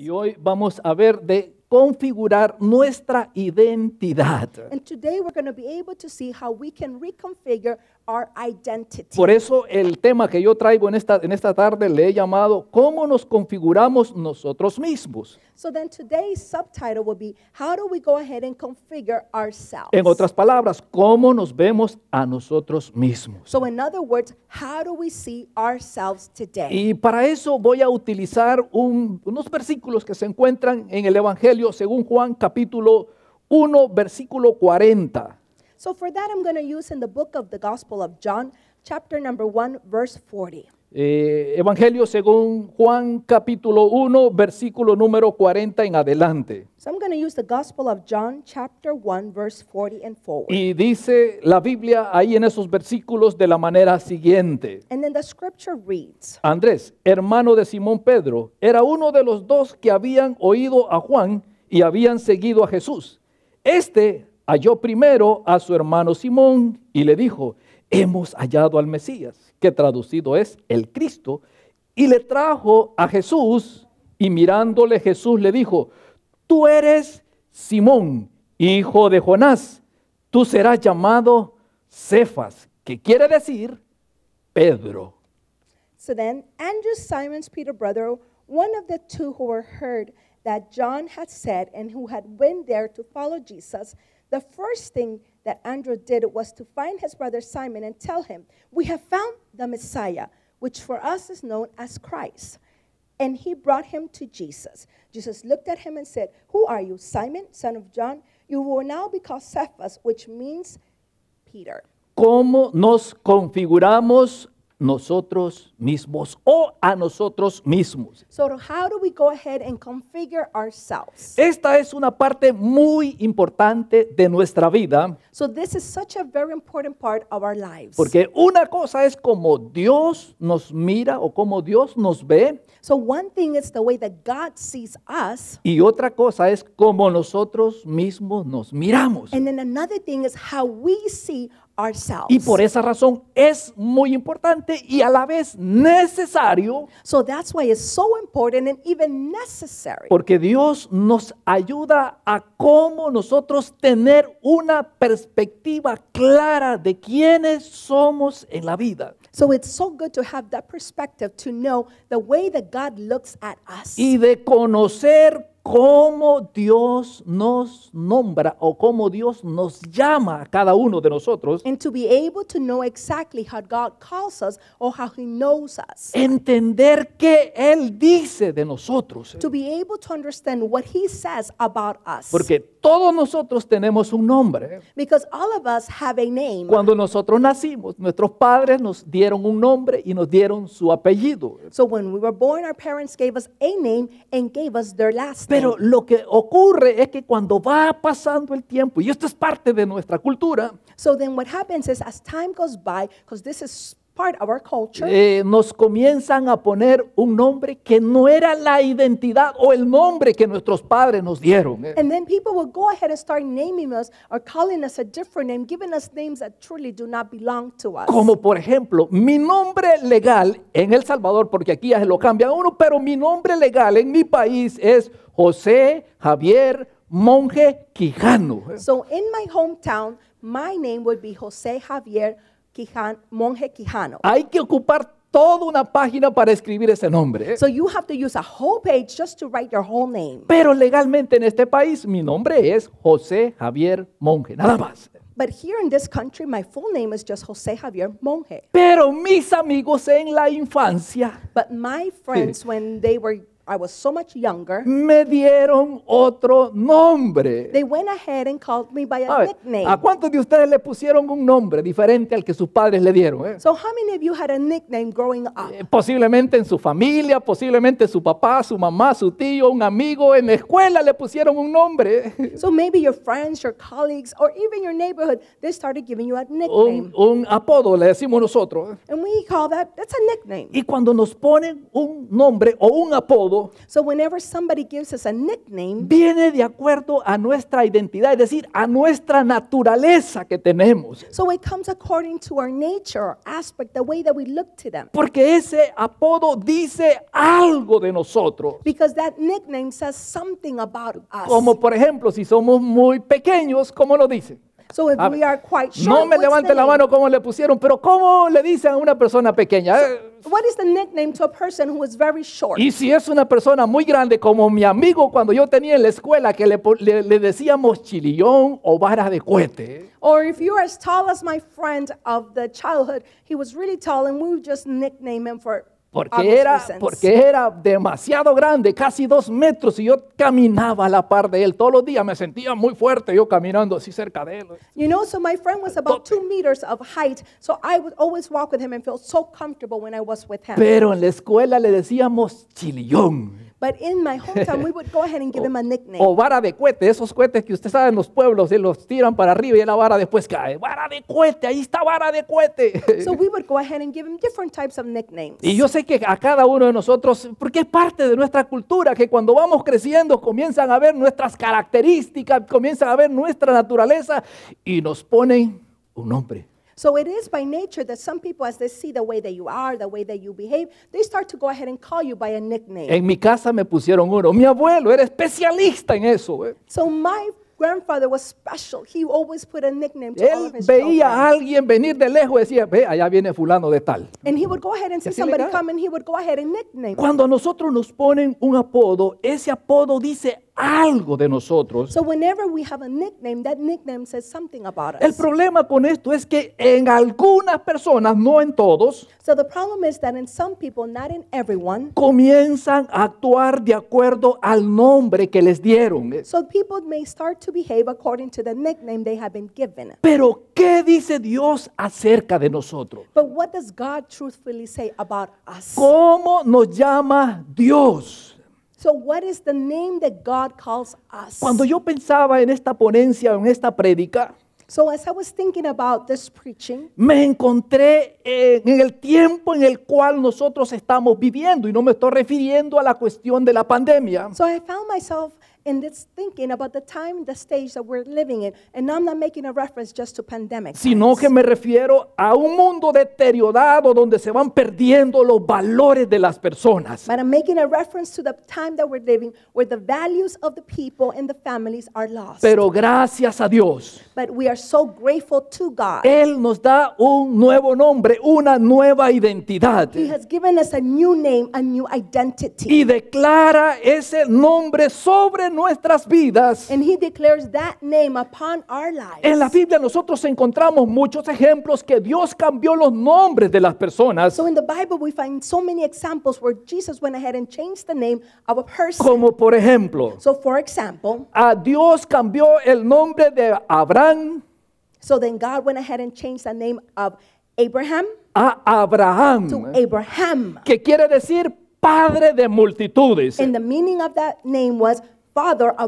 Y hoy vamos a ver de configurar nuestra identidad. And today we're going to be able to see how we can reconfigure por eso el tema que yo traigo en esta, en esta tarde le he llamado ¿Cómo nos configuramos nosotros mismos? So then today's subtitle will be How do we go ahead and configure ourselves? En otras palabras, ¿cómo nos vemos a nosotros mismos? So in other words, how do we see ourselves today? Y para eso voy a utilizar unos versículos que se encuentran en el Evangelio según Juan capítulo 1 versículo 40. So for that, I'm going to use in the book of the Gospel of John, chapter number 1, verse 40. Eh, Evangelio según Juan capítulo 1, versículo número 40 en adelante. So I'm going to use the Gospel of John chapter 1 verse 40 and forward. Y dice la Biblia ahí en esos versículos de la manera siguiente. And then the scripture reads. Andrés, hermano de Simón Pedro, era uno de los dos que habían oído a Juan y habían seguido a Jesús. Este halló primero a su hermano Simón y le dijo, hemos hallado al Mesías, que traducido es el Cristo, y le trajo a Jesús, y mirándole Jesús le dijo, tú eres Simón, hijo de Jonás, tú serás llamado Cefas, que quiere decir Pedro. So then Andrew, Simon's Peter brother, one of the two who were heard that John had said and who had went there to follow Jesus, The first thing that Andrew did was to find his brother Simon and tell him, We have found the Messiah, which for us is known as Christ. And he brought him to Jesus. Jesus looked at him and said, Who are you, Simon, son of John? You will now be called Cephas, which means Peter. ¿Cómo nos configuramos nosotros mismos o a nosotros mismos. So how do we go ahead and configure ourselves? Esta es una parte muy importante de nuestra vida. Porque una cosa es como Dios nos mira o como Dios nos ve. Y otra cosa es como nosotros mismos nos miramos. how we see y por esa razón es muy importante y a la vez necesario. Porque Dios nos ayuda a cómo nosotros tener una perspectiva clara de quiénes somos en la vida. So it's so good to have that perspective to know the way that God looks at us. Y de conocer cómo Dios nos nombra o cómo Dios nos llama a cada uno de nosotros. And to be able to know exactly how God calls us or how he knows us. Entender qué él dice de nosotros. To be able to understand what he says about us. Porque todos nosotros tenemos un nombre. Because all of us have a name. Cuando nosotros nacimos, nuestros padres nos dieron un nombre y nos dieron su apellido. So when we were born our parents gave us a name and gave us their last pero lo que ocurre es que cuando va pasando el tiempo, y esto es parte de nuestra cultura, so then what happens is as time goes by, because this is of our culture. Eh, nos comienzan a poner un nombre que no era la identidad o el nombre que nuestros padres nos dieron. Como por ejemplo, mi nombre legal en El Salvador, porque aquí ya se lo cambian uno, pero mi nombre legal en mi país es José Javier Monje Quijano. So in my hometown, my name would be José Javier Quijano, monje Quijano. Hay que ocupar toda una página para escribir ese nombre. ¿eh? So you have to use a whole page just to write your whole name. Pero legalmente en este país mi nombre es José Javier Monje, nada más. But here in this country, my full name is just José Javier Monje. Pero mis amigos en la infancia. But my friends, when they were I was so much younger. Me dieron otro nombre. They went ahead and called me by a, nickname. ¿A cuántos de ustedes le pusieron un nombre diferente al que sus padres le dieron? Eh? So how many of you had a nickname growing up? Eh, posiblemente en su familia, posiblemente su papá, su mamá, su tío, un amigo en la escuela le pusieron un nombre. Eh. So maybe your friends, your colleagues, or even your neighborhood, they started giving you a nickname. Un, un apodo le decimos nosotros. Eh. And we call that that's a nickname. Y cuando nos ponen un nombre o un apodo somebody viene de acuerdo a nuestra identidad, es decir, a nuestra naturaleza que tenemos. Porque ese apodo dice algo de nosotros. Because that nickname says something about us. Como por ejemplo, si somos muy pequeños, ¿cómo lo dicen So if ah, we are quite short, no me levante la mano como le pusieron, pero ¿cómo le dicen a una persona pequeña? Eh, what is the nickname to a person who is very short? Y si es una persona muy grande como mi amigo cuando yo tenía en la escuela que le, le, decíamos chilillón o vara de cohete. Or if you are as tall as my friend of the childhood, he was really tall and we would just nickname him for porque era, porque era demasiado grande, casi dos metros, y yo caminaba a la par de él todos los días. Me sentía muy fuerte yo caminando así cerca de él. Pero en la escuela le decíamos chillón. But in my hometown, we would go ahead and give him a nickname. O vara de cohete, esos cohetes que usted sabe en los pueblos, y eh, los tiran para arriba y la vara después cae. Vara de cuete, ahí está vara de cohete. So we would go ahead and give him different types of nicknames. Y yo sé que a cada uno de nosotros, porque es parte de nuestra cultura, que cuando vamos creciendo comienzan a ver nuestras características, comienzan a ver nuestra naturaleza y nos ponen un nombre. So it is by nature that some people, as they see the way that you are, the way that you behave, they start to go ahead and call you by a nickname. En mi casa me pusieron uno. Mi abuelo era especialista en eso. Eh. So my grandfather was special. He always put a nickname to Él all of his veía alguien venir de lejos y decía, ve, allá viene fulano de tal. And he would go ahead and see somebody come and he would go ahead and nickname. Cuando a nosotros nos ponen un apodo, ese apodo dice algo de nosotros. So whenever we have a nickname, that nickname says something about us. El problema con esto es que en algunas personas, no en todos, so the problem is that in some people, not in everyone, comienzan a actuar de acuerdo al nombre que les dieron. So people may start to behave according to the nickname they have been given. Pero ¿qué dice Dios acerca de nosotros? But what does God truthfully say about us? ¿Cómo nos llama Dios? So name Cuando yo pensaba en esta ponencia, en esta prédica, so I was thinking about this preaching, me encontré en el tiempo en el cual nosotros estamos viviendo y no me estoy refiriendo a la cuestión de la pandemia. So I found myself in this thinking about the time, the stage that we're living in. And I'm not making a reference just to pandemic. Sino que me refiero a un mundo deteriorado donde se van perdiendo los valores de las personas. But I'm making a reference to the time that we're living where the values of the people and the families are lost. Pero gracias a Dios. But we are so grateful to God. Él nos da un nuevo nombre, una nueva identidad. He has given us a new name, a new identity. Y declara ese nombre sobre nuestras vidas. And he declares that name upon our lives. En la Biblia nosotros encontramos muchos ejemplos que Dios cambió los nombres de las personas. So in the Bible we find so many examples where Jesus went ahead and changed the name of a person. Como por ejemplo, so for example, a Dios cambió el nombre de Abraham. So then God went ahead and changed the name of Abraham a Abraham, to Abraham. que quiere decir padre de multitudes. And the meaning of that name was father a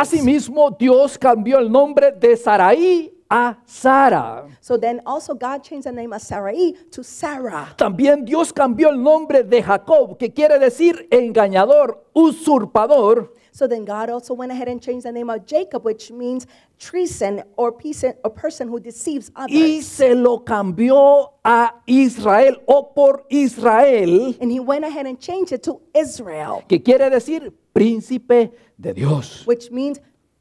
Asimismo, Dios cambió el nombre de Sarai a Sara. So then also God changed the name of Sarai to Sarah. También Dios cambió el nombre de Jacob, que quiere decir engañador, usurpador. So then God also went ahead and changed the name of Jacob, which means treason or person who deceives others. Y se lo cambió a Israel o por Israel. And he went ahead and changed it to Israel. Que quiere decir príncipe de Dios. Which means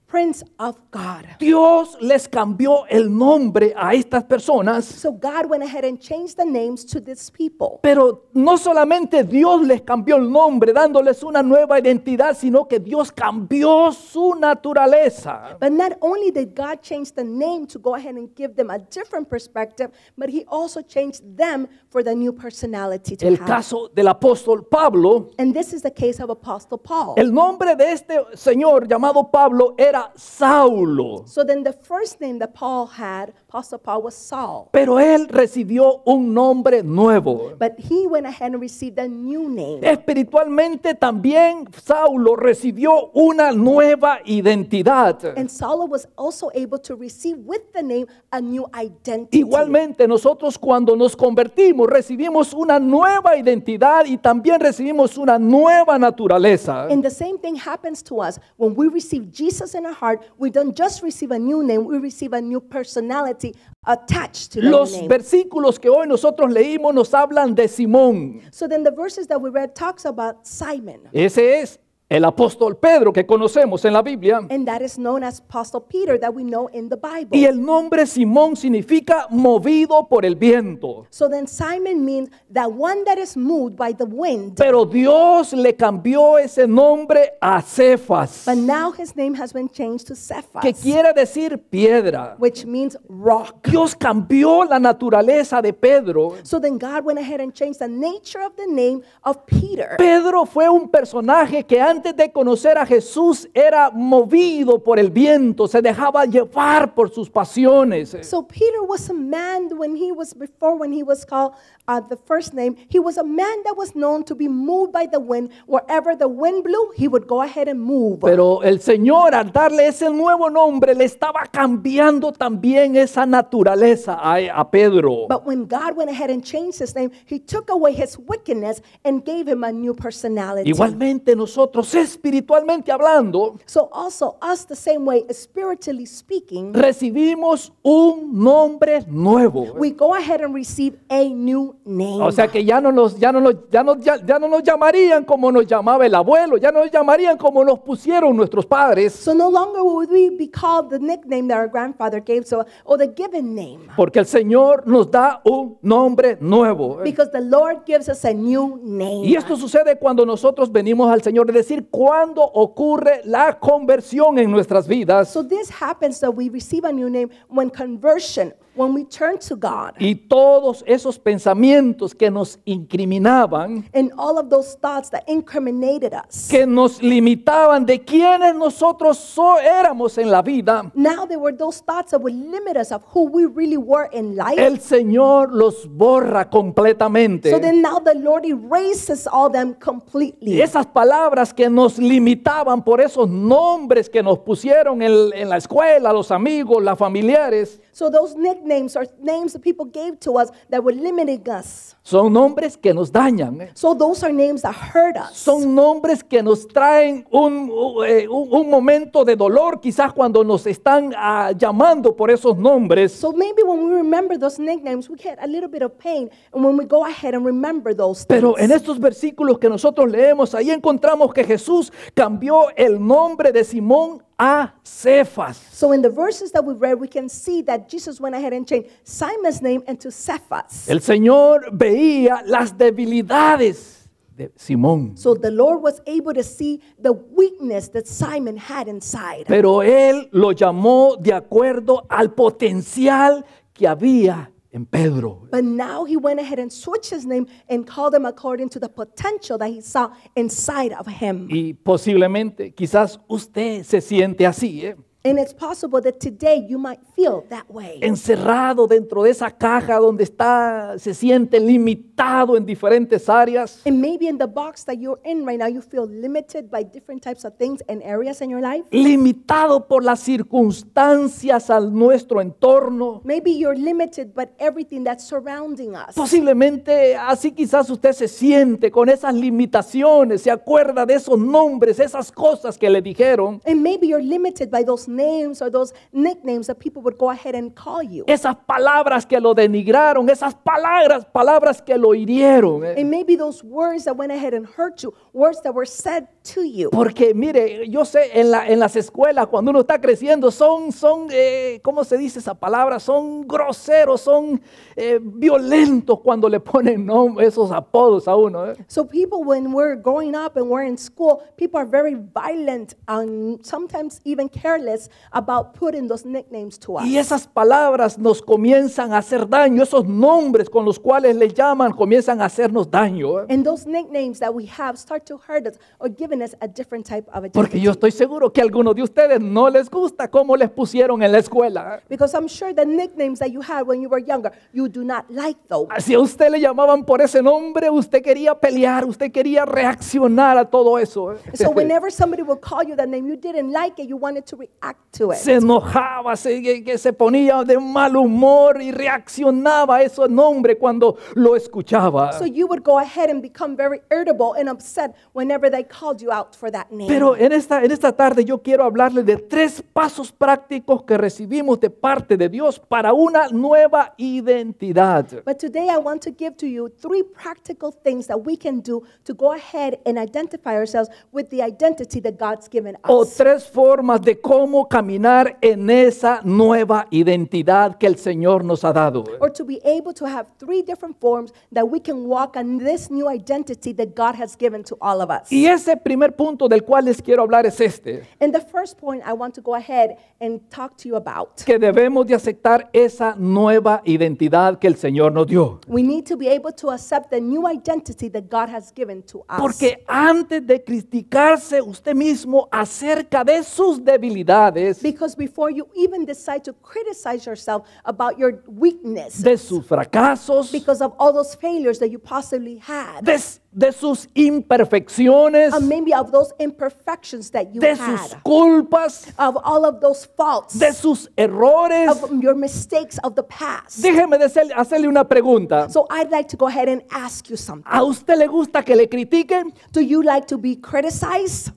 Prince of God. Dios les cambió el nombre a estas personas. So God went ahead and changed the names to these people. Pero no solamente Dios les cambió el nombre dándoles una nueva identidad, sino que Dios cambió su naturaleza. But not only did God change the name to go ahead and give them a different perspective, but he also changed them for the new personality to El have. caso del apóstol Pablo. And this is the case of Apostle Paul. El nombre de este señor llamado Pablo era Saulo. So then the first name that Paul had, Apostle Paul was Saul. Pero él recibió un nombre nuevo. But he went ahead and received a new name. Espiritualmente también Saulo recibió una nueva identidad. And Saulo was also able to receive with the name a new identity. Igualmente nosotros cuando nos convertimos recibimos una nueva identidad y también recibimos una nueva naturaleza. And the same thing happens to us when we receive Jesus in heart, we don't just receive a new name, we receive a new personality attached to that versículos que hoy nosotros leímos nos hablan de Simón. So then the verses that we read talks about Simon. Ese es el apóstol Pedro que conocemos en la Biblia. And that is known as Apostle Peter that we know in the Bible. Y el nombre Simón significa movido por el viento. So then Simon means that one that is moved by the wind. Pero Dios le cambió ese nombre a Cefas. But now his name has been changed to Cephas. Que quiere decir piedra. Which means rock. Dios cambió la naturaleza de Pedro. So then God went ahead and changed the nature of the name of Peter. Pedro fue un personaje que han antes de conocer a Jesús era movido por el viento, se dejaba llevar por sus pasiones. So Peter was a man when he was before when he was called uh, the first name, he was a man that was known to be moved by the wind. Wherever the wind blew, he would go ahead and move. Pero el Señor al darle ese nuevo nombre le estaba cambiando también esa naturaleza a, a Pedro. But when God went ahead and changed his name, he took away his wickedness and gave him a new personality. Igualmente nosotros nosotros espiritualmente hablando, so also us the same way spiritually speaking, recibimos un nombre nuevo. We go ahead and receive a new name. O sea que ya no nos ya no nos, ya no, ya, ya no nos llamarían como nos llamaba el abuelo, ya no nos llamarían como nos pusieron nuestros padres. So no longer would we be called the nickname that our grandfather gave so or the given name. Porque el Señor nos da un nombre nuevo. Because the Lord gives us a new name. Y esto sucede cuando nosotros venimos al Señor de decir decir cuándo ocurre la conversión en nuestras vidas. So this happens that we receive a new name when conversion When we turn to God. Y todos esos pensamientos que nos incriminaban, And all of those thoughts that incriminated us, que nos limitaban de quienes nosotros so éramos en la vida, now there were those thoughts that would limit us of who we really were in life. El Señor los borra completamente. So then now the Lord erases all them completely. Y esas palabras que nos limitaban por esos nombres que nos pusieron en, en la escuela, los amigos, las familiares, So those nicknames are names that people gave to us that were limiting us. Son nombres que nos dañan. ¿eh? So those are names that hurt us. Son nombres que nos traen un, eh, un, un momento de dolor quizás cuando nos están uh, llamando por esos nombres. So maybe when we remember those nicknames we get a little bit of pain and when we go ahead and remember those things. Pero en estos versículos que nosotros leemos ahí encontramos que Jesús cambió el nombre de Simón a Cephas. So in the verses that we read, we can see that Jesus went ahead and changed Simon's name into Cephas. El Señor veía las debilidades de Simón. So the Lord was able to see the weakness that Simon had inside. Pero él lo llamó de acuerdo al potencial que había en Pedro. But now he went ahead and switched his name and called him according to the potential that he saw inside of him. Y posiblemente, quizás usted se siente así, ¿eh? And it's possible that today you might feel that way. Encerrado dentro de esa caja donde está, se siente limitado en diferentes áreas. And maybe in the box that you're in right now, you feel limited by different types of things and areas in your life. Limitado por las circunstancias al nuestro entorno. Maybe you're limited by everything that's surrounding us. Posiblemente así quizás usted se siente con esas limitaciones, se acuerda de esos nombres, esas cosas que le dijeron. And maybe you're limited by those names or those nicknames that people go ahead and call you. Esas palabras que lo denigraron, esas palabras, palabras que lo hirieron. And eh. maybe those words that went ahead and hurt you, words that were said to you. Porque mire, yo sé, en, la, en las escuelas, cuando uno está creciendo, son, son eh, ¿cómo se dice esa palabra? Son groseros, son eh, violentos cuando le ponen no, esos apodos a uno. Eh. So people, when we're growing up and we're in school, people are very violent and sometimes even careless about putting those nicknames to us. Y esas palabras nos comienzan a hacer daño, esos nombres con los cuales le llaman comienzan a hacernos daño. ¿eh? And those nicknames that we have start to hurt us or giving a different type of Porque yo estoy seguro que a algunos de ustedes no les gusta cómo les pusieron en la escuela. Because I'm sure the nicknames that you had when you were younger, you do not like those. Si a usted le llamaban por ese nombre, usted quería pelear, usted quería reaccionar a todo eso. So whenever somebody would call you that name, you didn't like it, you wanted to react to it. Se enojaba, se, que se ponía de mal humor y reaccionaba a ese nombre cuando lo escuchaba. So you would go ahead and become very irritable and upset whenever they called you you out for that name. Pero en esta, en esta tarde yo quiero hablarle de tres pasos prácticos que recibimos de parte de Dios para una nueva identidad. But today I want to give to you three practical things that we can do to go ahead and identify ourselves with the identity that God's given us. O tres formas de cómo caminar en esa nueva identidad que el Señor nos ha dado. Or to be able to have three different forms that we can walk on this new identity that God has given to all of us. Y ese primer primer punto del cual les quiero hablar es este. And the first point I want to go ahead and talk to you about. Que debemos de aceptar esa nueva identidad que el Señor nos dio. We need to be able to accept the new identity that God has given to us. Porque antes de criticarse usted mismo acerca de sus debilidades, because before you even decide to criticize yourself about your weakness, de sus fracasos, because of all those failures that you possibly had. Des de sus imperfecciones, uh, maybe of those imperfections that you de sus culpas, of all of those faults, de sus errores, of your mistakes of the past. Déjeme decirle, hacerle una pregunta. So I'd like to go ahead and ask you something. ¿A usted le gusta que le critiquen? Do you like to be criticized?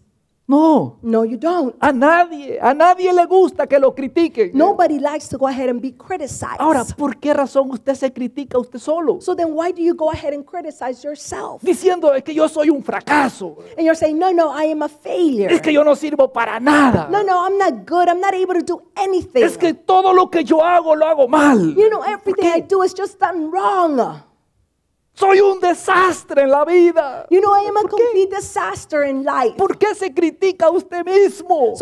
No. No, you don't. A nadie, a nadie le gusta que lo critiquen. Nobody likes to go ahead and be criticized. Ahora, ¿por qué razón usted se critica usted solo? So then why do you go ahead and criticize yourself? Diciendo es que yo soy un fracaso. And you're saying, "No, no, I am a failure." Es que yo no sirvo para nada. No, no, I'm not good. I'm not able to do anything. Es que todo lo que yo hago lo hago mal. You know, everything I do is just done wrong. Soy un desastre en la vida. You ¿Por qué se critica a usted mismo?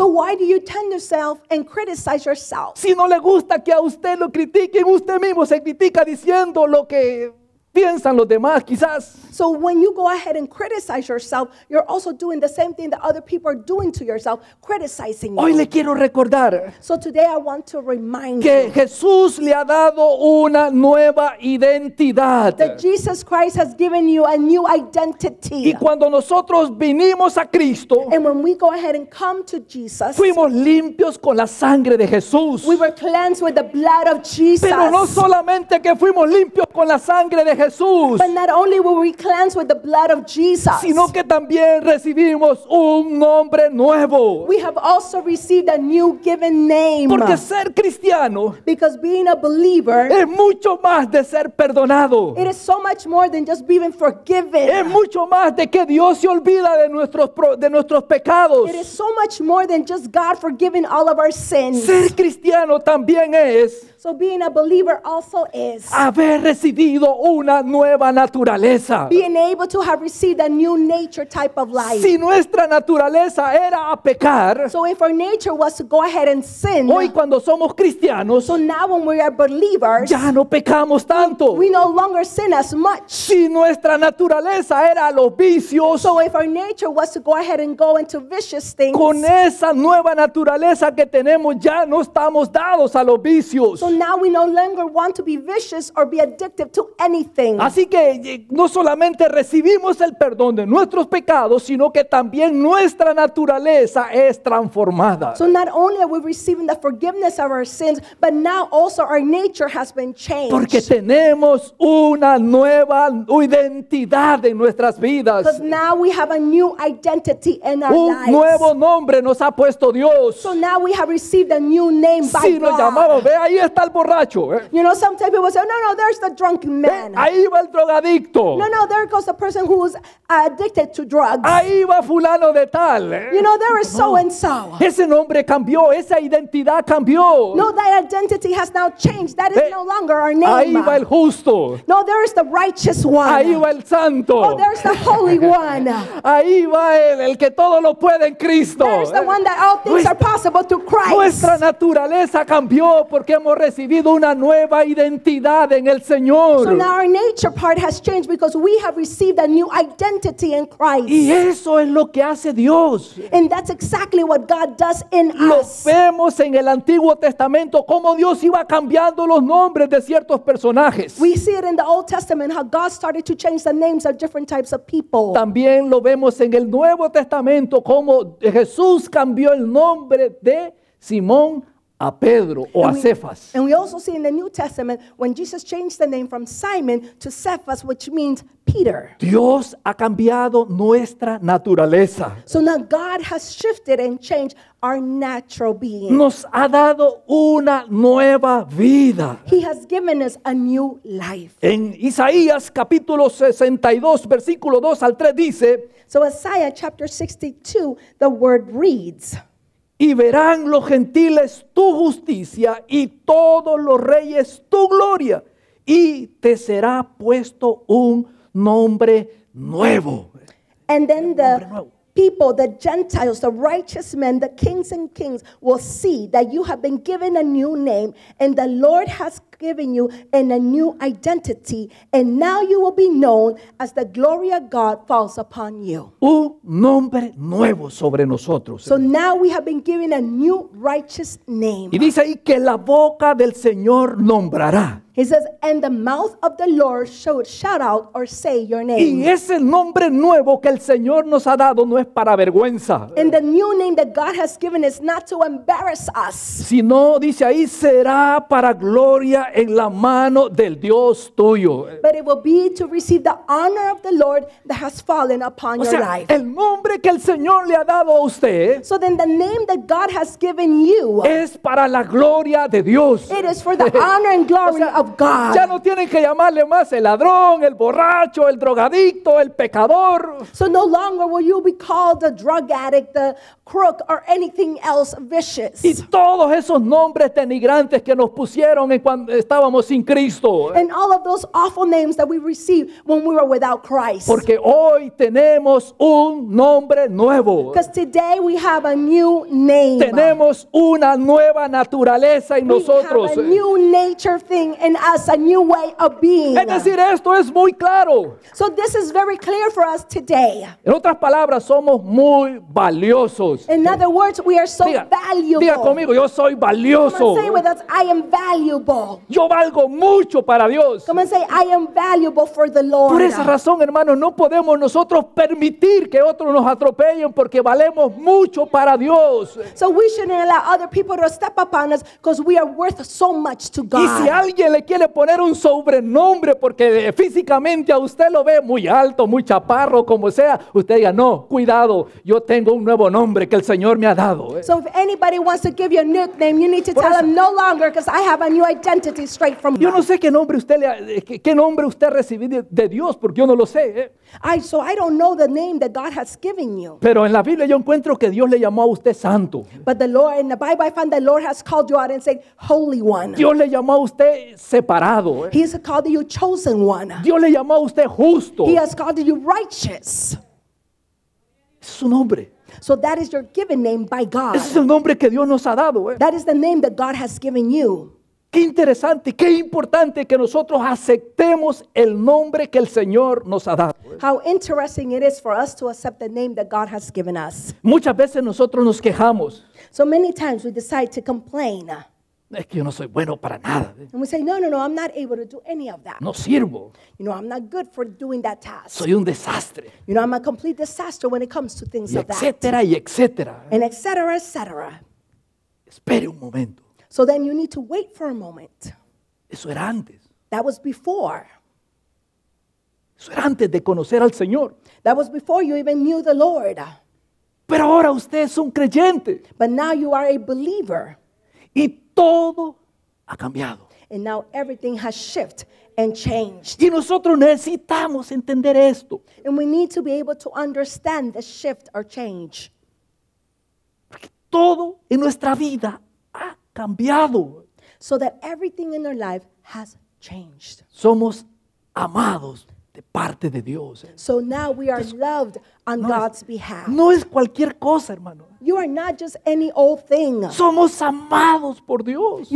Si no le gusta que a usted lo critiquen, usted mismo se critica diciendo lo que piensan los demás, quizás. So when you go ahead and criticize yourself, you're also doing the same thing that other people are doing to yourself, criticizing you. Hoy le quiero recordar So today I want to remind que you Jesús le ha dado una nueva identidad. that Jesus Christ has given you a new identity. Y cuando nosotros vinimos a Cristo, And when we go ahead and come to Jesus, fuimos limpios con la sangre de Jesús. we were cleansed with the blood of Jesus. Pero no solamente que fuimos limpios con la sangre de Jesús, But not only were we cleansed with the blood of Jesus. Sino que también recibimos un nombre nuevo. We have also received a new given name. Porque ser cristiano because being a believer es mucho más de ser perdonado. It is so much more than just being forgiven. Es mucho más de que Dios se olvida de nuestros de nuestros pecados. It is so much more than just God forgiving all of our sins. Ser cristiano también es So being a believer also is haber recibido una nueva naturaleza. Being able to have received a new nature type of life. Si nuestra naturaleza era a pecar, so if our nature was to go ahead and sin, hoy cuando somos cristianos, so now when we are believers, ya no pecamos tanto. We no longer sin as much. Si nuestra naturaleza era los vicios, so if our nature was to go ahead and go into vicious things, con esa nueva naturaleza que tenemos ya no estamos dados a los vicios. So now we no longer want to be vicious or be addicted to anything. Así que eh, no solamente recibimos el perdón de nuestros pecados, sino que también nuestra naturaleza es transformada. So not only are we receiving the forgiveness of our sins, but now also our nature has been changed. Porque tenemos una nueva identidad en nuestras vidas. Because now we have a new identity in our Un lives. nuevo nombre nos ha puesto Dios. So now we have received a new name by si God. nos llamamos, ve ahí está está borracho. ¿eh? You know, sometimes people say, no, no, there's the drunken ¿Eh? man. ahí va el drogadicto. No, no, there goes the person who is addicted to drugs. Ahí va fulano de tal. ¿eh? You know, there is so and so. Ese nombre cambió, esa identidad cambió. No, that identity has now changed. That is no longer our name. Ahí va el justo. No, there is the righteous one. Ahí va el santo. Oh, there's the holy one. ahí va él, el que todo lo puede en Cristo. There's the one that all things are possible to Christ. Nuestra naturaleza cambió porque hemos recibido una nueva identidad en el Señor. So now our nature part has changed because we have received a new identity in Christ. Y eso es lo que hace Dios. And that's exactly what God does in lo us. vemos en el Antiguo Testamento cómo Dios iba cambiando los nombres de ciertos personajes. We see it in the Old Testament how God started to change the names of different types of people. También lo vemos en el Nuevo Testamento cómo Jesús cambió el nombre de Simón a Pedro o and a Cephas. We, and we also see in the New Testament when Jesus changed the name from Simon to Cephas, which means Peter. Dios ha cambiado nuestra naturaleza. So now God has shifted and changed our natural being. Nos ha dado una nueva vida. He has given us a new life. En Isaías capítulo 62 versículo 2 al 3 dice, So Isaiah chapter 62 the word reads y verán los gentiles tu justicia y todos los reyes tu gloria. Y te será puesto un nombre nuevo. And then the people, the Gentiles, the righteous men, the kings and kings will see that you have been given a new name and the Lord has given you and a new identity, and now you will be known as the glory of God falls upon you. Un nombre nuevo sobre nosotros. So now we have been given a new righteous name. Y dice ahí que la boca del Señor nombrará. He says, and the mouth of the Lord shall shout out or say your name. Y ese nombre nuevo que el Señor nos ha dado no es para vergüenza. And the new name that God has given is not to embarrass us. Sino dice ahí será para gloria en la mano del Dios tuyo. But it will be to receive the honor of the Lord that has fallen upon o your sea, life. El nombre que el Señor le ha dado a usted. So then the name that God has given you. Es para la gloria de Dios. It is for the honor and glory o sea, of God. Ya no tienen que llamarle más el ladrón, el borracho, el drogadicto, el pecador. So no longer will you be called a drug addict, the crook or anything else vicious. Y todos esos nombres denigrantes que nos pusieron en cuando, estábamos sin Cristo. And all of those awful names that we received when we were without Christ. Porque hoy tenemos un nombre nuevo. Because today we have a new name. Tenemos una nueva naturaleza en we nosotros. Have a new nature thing in us, a new way of being. Es decir, esto es muy claro. So this is very clear for us today. En otras palabras, somos muy valiosos. In other words, we are so diga, valuable. Diga conmigo, yo soy valioso. Say with us, I am valuable. Yo valgo mucho para Dios. Por esa razón, hermanos, no podemos nosotros permitir que otros nos atropellen porque valemos mucho para Dios. Y si alguien le quiere poner un sobrenombre porque físicamente a usted lo ve muy alto, muy chaparro, como sea, usted diga, no, cuidado, yo tengo un nuevo nombre que el Señor me ha dado. no longer because I have a new yo no sé qué nombre usted le, eh, qué, nombre usted recibió de, Dios, porque yo no lo sé. ¿eh? I so I don't know the name that God has given you. Pero en la Biblia yo encuentro que Dios le llamó a usted santo. But the Lord in I find the Lord has called you out and said holy one. Dios le llamó a usted separado. ¿eh? He has called you chosen one. Dios le llamó a usted justo. He has called you righteous. Es su nombre. So that is your given name by God. es el nombre que Dios nos ha dado. Eh. That is the name that God has given you. Qué interesante, qué importante que nosotros aceptemos el nombre que el Señor nos ha dado. How interesting it is for us to accept the name that God has given us. Muchas veces nosotros nos quejamos. So many times we decide to complain. Es que yo no soy bueno para nada. ¿eh? And we say, no, no, no, I'm not able to do any of that. No sirvo. You know, I'm not good for doing that task. Soy un desastre. You know, I'm a complete disaster when it comes to things y of etcétera, that. etcétera, y etcétera. ¿eh? And etcétera, etcétera. Espere un momento. So then you need to wait for a moment. Eso era antes. That was before. Eso era antes de conocer al Señor. That was before you even knew the Lord. Pero ahora usted es un creyente. But now you are a believer. Y todo ha cambiado. And now everything has shifted and changed. Y nosotros necesitamos entender esto. And we need to be able to understand the shift or change. Porque todo en nuestra vida cambiado. So that everything in our life has changed. Somos amados de parte de Dios. Eh. So now we are loved no es, cualquier cosa, hermano. Somos amados por Dios.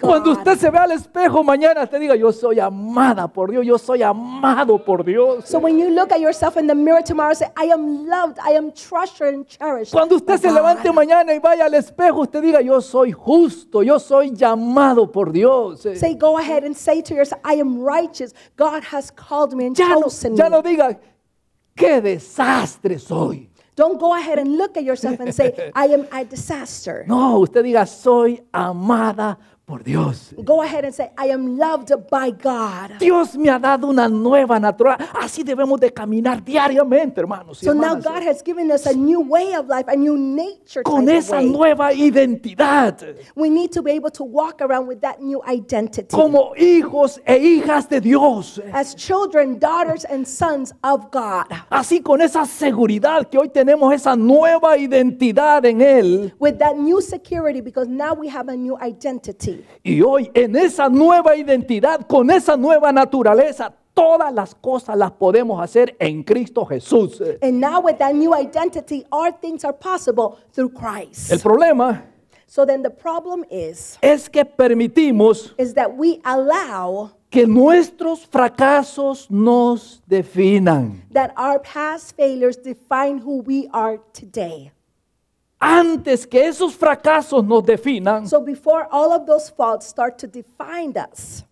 Cuando usted se ve al espejo mañana, te diga, yo soy amada por Dios, yo soy amado por Dios. Cuando usted se levante mañana y vaya al espejo, usted diga, yo soy justo, yo soy llamado por Dios. Say, go ahead and say to yourself, I am righteous. God has called me ya lo diga, qué desastre soy. Don't go ahead and look at yourself and say, I am a disaster. No, usted diga, soy amada por Dios. Go ahead and say, I am loved by God. Dios me ha dado una nueva naturaleza. Así debemos de caminar diariamente, hermanos. so now God has given us a new way of life, a new nature. Con esa nueva identidad. We need to be able to walk around with that new identity. Como hijos e hijas de Dios. As children, daughters and sons of God. Así con esa seguridad que hoy tenemos esa nueva identidad en él. With that new security because now we have a new identity. Y hoy en esa nueva identidad, con esa nueva naturaleza, todas las cosas las podemos hacer en Cristo Jesús. And now with that new identity, all things are possible through Christ. El problema so then the problem is, es que permitimos is that we allow que nuestros fracasos nos definan. That our past failures define who we are today antes que esos fracasos nos definan. So before all of those faults start to define us.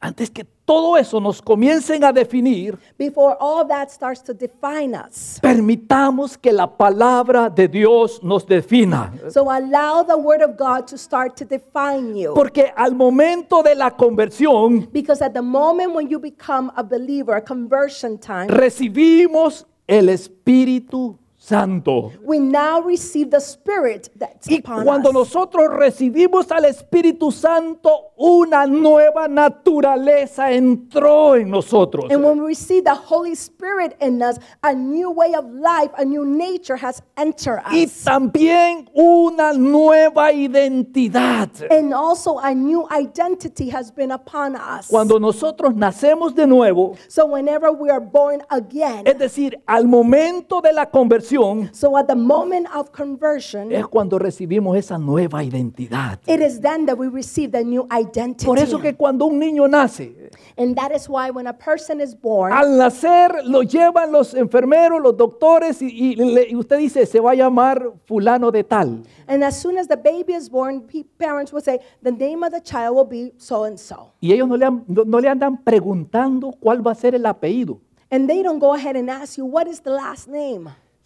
Antes que todo eso nos comiencen a definir, Before all that starts to define us. permitamos que la palabra de Dios nos defina. So allow the word of God to start to define you. Porque al momento de la conversión, Because at the moment when you become a believer, a conversion time, recibimos el Espíritu Santo. We now receive the Spirit that's y upon cuando us. nosotros recibimos al Espíritu Santo, una nueva naturaleza entró en nosotros. And when we receive the Holy Spirit in us, a new way of life, a new nature has entered us. Y también una nueva identidad. And also a new identity has been upon us. Cuando nosotros nacemos de nuevo, so whenever we are born again, es decir, al momento de la conversión es cuando recibimos esa nueva identidad. Por eso que cuando un niño nace, al nacer lo llevan los enfermeros, los doctores y, usted dice se va a llamar fulano de tal. Y ellos no le, andan preguntando cuál va a ser el apellido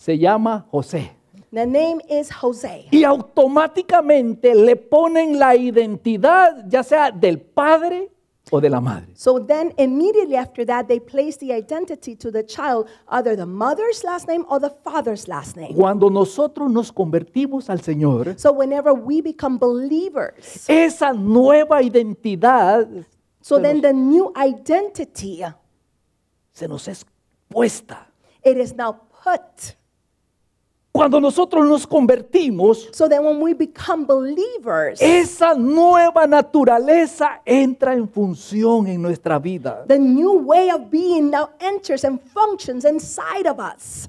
se llama José. The name is Jose. Y automáticamente le ponen la identidad, ya sea del padre o de la madre. So then immediately after that they place the identity to the child either the mother's last name or the father's last name. Cuando nosotros nos convertimos al Señor, so whenever we become believers, esa nueva identidad so then the new identity se nos es puesta. It is now put cuando nosotros nos convertimos, so that when we become believers, esa nueva naturaleza entra en función en nuestra vida. The new way of being now enters and functions inside of us.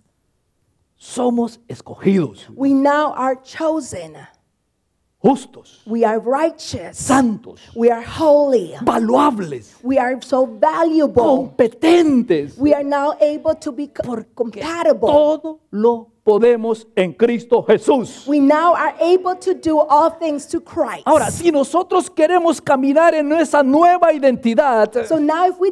Somos escogidos. We now are chosen. Justos. We are righteous. Santos. We are holy. Valuables. We are so valuable. Competentes. We are now able to be compatible. Todo lo podemos en Cristo Jesús. We now are able to do all things to Christ. Ahora, si nosotros queremos caminar en esa nueva identidad, so now if we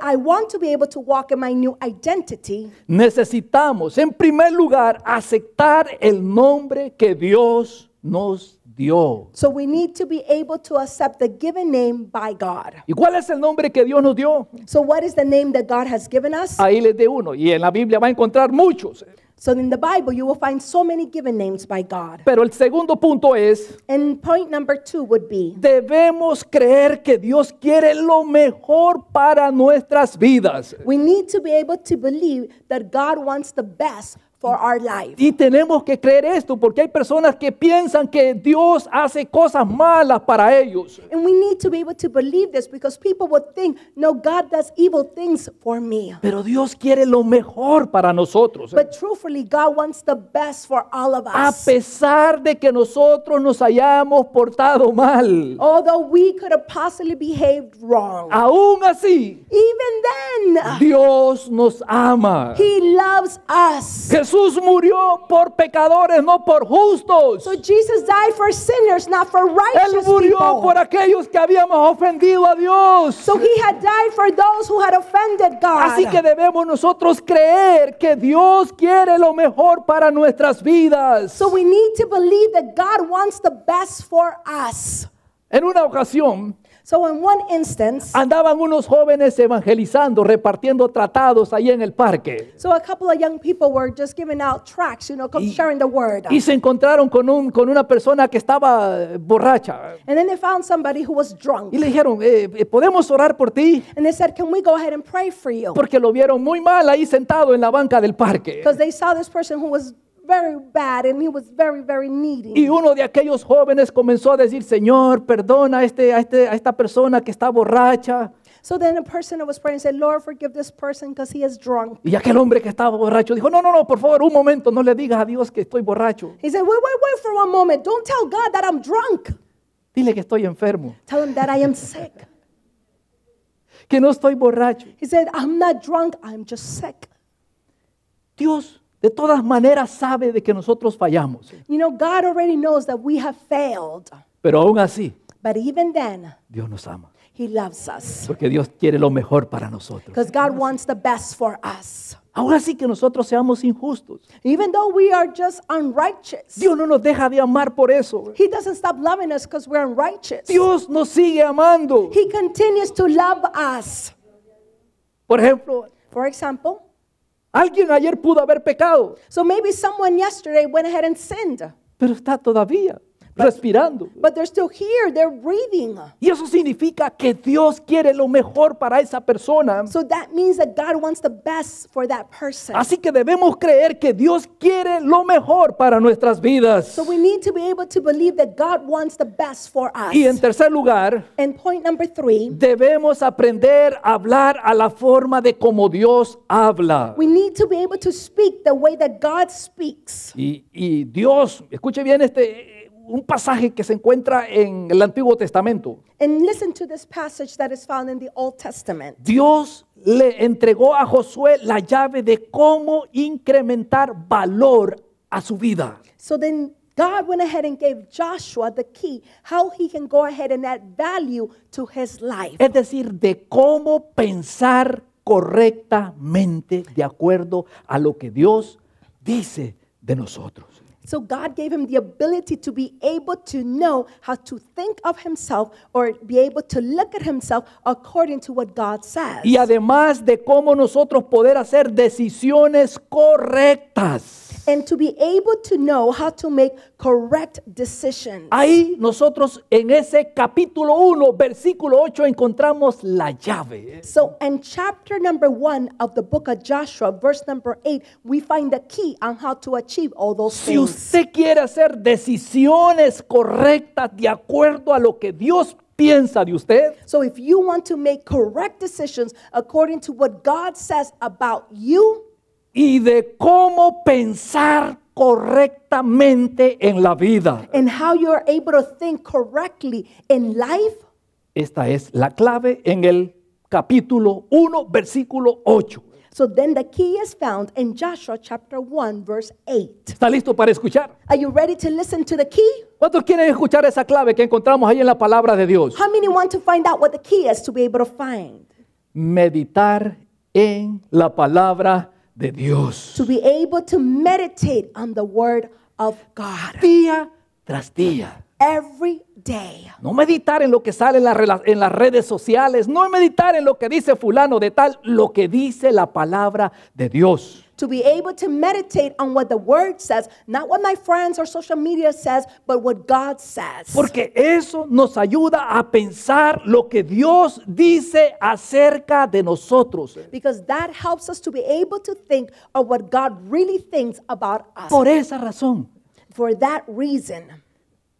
I want to be able to walk in my new identity, necesitamos en primer lugar aceptar el nombre que Dios nos dio. So we need to be able to accept the given name by God. ¿Y cuál es el nombre que Dios nos dio? So what is the name that God has given us? Ahí les de uno y en la Biblia va a encontrar muchos. So in the Bible you will find so many given names by God. Pero el segundo punto es And point number two would be Debemos creer que Dios quiere lo mejor para nuestras vidas. We need to be able to believe that God wants the best for our life. Y tenemos que creer esto porque hay personas que piensan que Dios hace cosas malas para ellos. And we need to be able to believe this because people would think, no, God does evil things for me. Pero Dios quiere lo mejor para nosotros. But truthfully, God wants the best for all of us. A pesar de que nosotros nos hayamos portado mal. Although we could have possibly behaved wrong. Aún así. Even then. Dios nos ama. He loves us. Jesús Jesús murió por pecadores, no por justos. So Jesus died for sinners, not for righteous Él murió people. por aquellos que habíamos ofendido a Dios. So he had died for those who had offended God. Así que debemos nosotros creer que Dios quiere lo mejor para nuestras vidas. So we need to believe that God wants the best for us. En una ocasión So in one instance, andaban unos jóvenes evangelizando, repartiendo tratados ahí en el parque. So a couple of young people were just giving out tracts, you know, y, sharing the word. Y se encontraron con un con una persona que estaba eh, borracha. And then they found somebody who was drunk. Y le dijeron, eh, eh, podemos orar por ti. And they said, can we go ahead and pray for you? Porque lo vieron muy mal ahí sentado en la banca del parque. Because they saw this person who was very bad and he was very, very needy. Y uno de aquellos jóvenes comenzó a decir, Señor, perdona a, este, a, este, a esta persona que está borracha. So then a person that was praying said, Lord, forgive this person because he is drunk. Y aquel hombre que estaba borracho dijo, no, no, no, por favor, un momento, no le digas a Dios que estoy borracho. He said, wait, wait, wait for one moment. Don't tell God that I'm drunk. Dile que estoy enfermo. Tell him that I am sick. que no estoy borracho. He said, I'm not drunk, I'm just sick. Dios de todas maneras sabe de que nosotros fallamos. You know, God already knows that we have failed. Pero aún así, But even then, Dios nos ama. He loves us. Porque Dios quiere lo mejor para nosotros. Because God wants the best for us. Aún así que nosotros seamos injustos. Even though we are just unrighteous. Dios no nos deja de amar por eso. He doesn't stop loving us because we're unrighteous. Dios nos sigue amando. He continues to love us. Por ejemplo, for example, Alguien ayer pudo haber pecado. So maybe someone yesterday went ahead and sinned. Pero está todavía respirando. But they're still here, they're breathing. Y eso significa que Dios quiere lo mejor para esa persona. So that means that God wants the best for that person. Así que debemos creer que Dios quiere lo mejor para nuestras vidas. So we need to be able to believe that God wants the best for us. Y en tercer lugar, And point number three, debemos aprender a hablar a la forma de como Dios habla. We need to be able to speak the way that God speaks. Y, y Dios, escuche bien este un pasaje que se encuentra en el Antiguo Testamento. Dios le entregó a Josué la llave de cómo incrementar valor a su vida. Es decir, de cómo pensar correctamente de acuerdo a lo que Dios dice de nosotros. So God gave him the ability to be able to know how to think of himself or be able to look at himself according to what God says. Y además de cómo nosotros poder hacer decisiones correctas and to be able to know how to make correct decisions. Ahí nosotros en ese capítulo 1, versículo 8 encontramos la llave. So in chapter number 1 of the book of Joshua, verse number 8, we find the key on how to achieve all those si things. Si usted quiere hacer decisiones correctas de acuerdo a lo que Dios piensa de usted. So if you want to make correct decisions according to what God says about you, y de cómo pensar correctamente en la vida. And how you are able to think correctly in life. Esta es la clave en el capítulo 1, versículo 8. So then the key is found in Joshua chapter 1 verse 8. ¿Está listo para escuchar? Are you ready to listen to the key? ¿Cuántos quieren escuchar esa clave que encontramos ahí en la palabra de Dios? How many want to find out what the key is to be able to find? Meditar en la palabra de de Dios. To be able to meditate on the word of God. Día tras día. Every No meditar en lo que sale en, la, en, las redes sociales, no meditar en lo que dice fulano de tal, lo que dice la palabra de Dios. To be able to meditate on what the word says, not what my friends or social media says, but what God says. Porque eso nos ayuda a pensar lo que Dios dice acerca de nosotros. Because that helps us to be able to think of what God really thinks about us. Por esa razón. For that reason.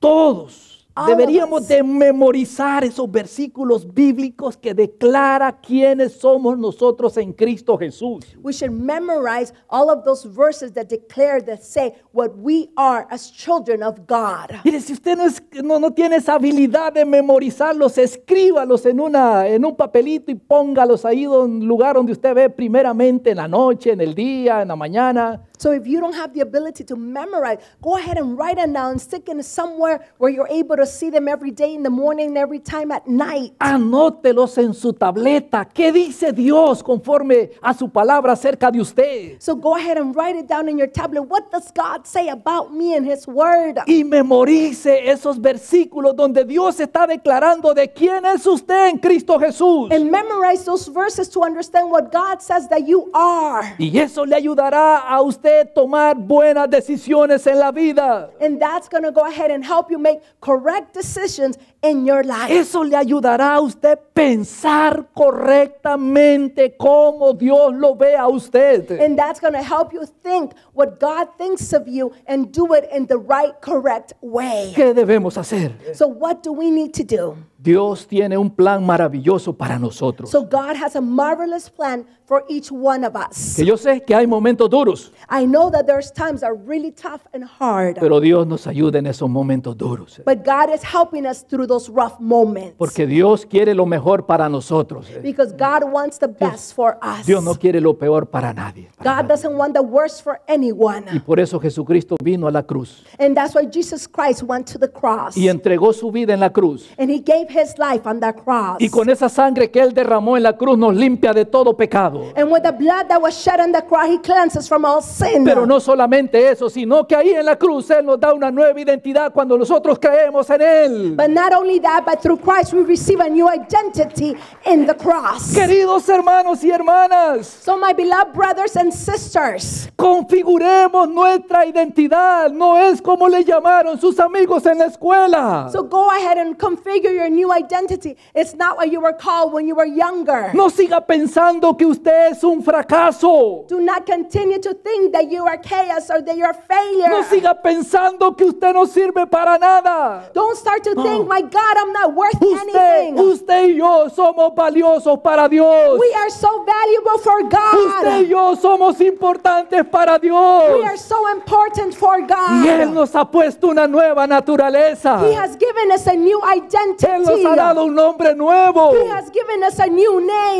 Todos Deberíamos de memorizar esos versículos bíblicos que declara quiénes somos nosotros en Cristo Jesús. We should memorize all of those verses that declare say what we are as children of God. Mire, si usted no, no, tiene esa habilidad de memorizarlos, escríbalos en una en un papelito y póngalos ahí en un lugar donde usted ve primeramente en la noche, en el día, en la mañana. So if you don't have the ability to memorize, go ahead and write it down, and stick it somewhere where you're able to see them every day in the morning, every time at night. Anótelos en su tableta. ¿Qué dice Dios conforme a su palabra acerca de usted? So go ahead and write it down in your tablet. What does God say about me and his word? Y memorice esos versículos donde Dios está declarando de quién es usted en Cristo Jesús. And memorize those verses to understand what God says that you are. Y eso le ayudará a usted usted tomar buenas decisiones en la vida. And that's going to go ahead and help you make correct decisions in your life. Eso le ayudará a usted pensar correctamente como Dios lo ve a usted. And that's going to help you think what God thinks of you and do it in the right correct way. ¿Qué debemos hacer? So what do we need to do? Dios tiene un plan maravilloso para nosotros. So God has a marvelous plan for each one of us. Que yo sé que hay momentos duros. I know that there's times that are really tough and hard. Pero Dios nos ayuda en esos momentos duros. But God is helping us through those rough moments. Porque Dios quiere lo mejor para nosotros. Because God wants the best Dios, for us. Dios no quiere lo peor para nadie. Para God nadie. doesn't want the worst for anyone. Y por eso Jesucristo vino a la cruz. And that's why Jesus Christ went to the cross. Y entregó su vida en la cruz. And he gave his life on the cross. Y con esa sangre que él derramó en la cruz nos limpia de todo pecado. And with the blood that was shed on the cross, he cleanses from all sin. Pero no solamente eso, sino que ahí en la cruz él nos da una nueva identidad cuando nosotros creemos en él. But not only that, but through Christ we receive a new identity in the cross. Queridos hermanos y hermanas, so my beloved brothers and sisters, configuremos nuestra identidad, no es como le llamaron sus amigos en la escuela. So go ahead and configure your new identity. It's not what you were called when you were younger. No siga pensando que usted es un fracaso. Do not continue to think that you are chaos or that you are failure. No siga pensando que usted no sirve para nada. Don't start to think, my God, I'm not worth usted, anything. Usted y yo somos valiosos para Dios. We are so valuable for God. Usted y yo somos importantes para Dios. We are so important for God. Y él nos ha puesto una nueva naturaleza. He has given us a new identity. Él nos ha dado un nombre nuevo.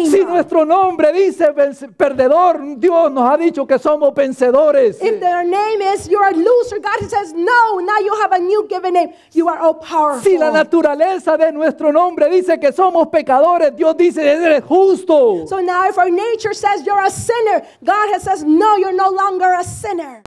Si nuestro nombre dice perdedor, Dios nos ha dicho que somos vencedores. Si la naturaleza de nuestro nombre dice que somos pecadores, Dios dice eres justo. So now if our nature says you're a sinner, God has says no, you're no longer a sinner.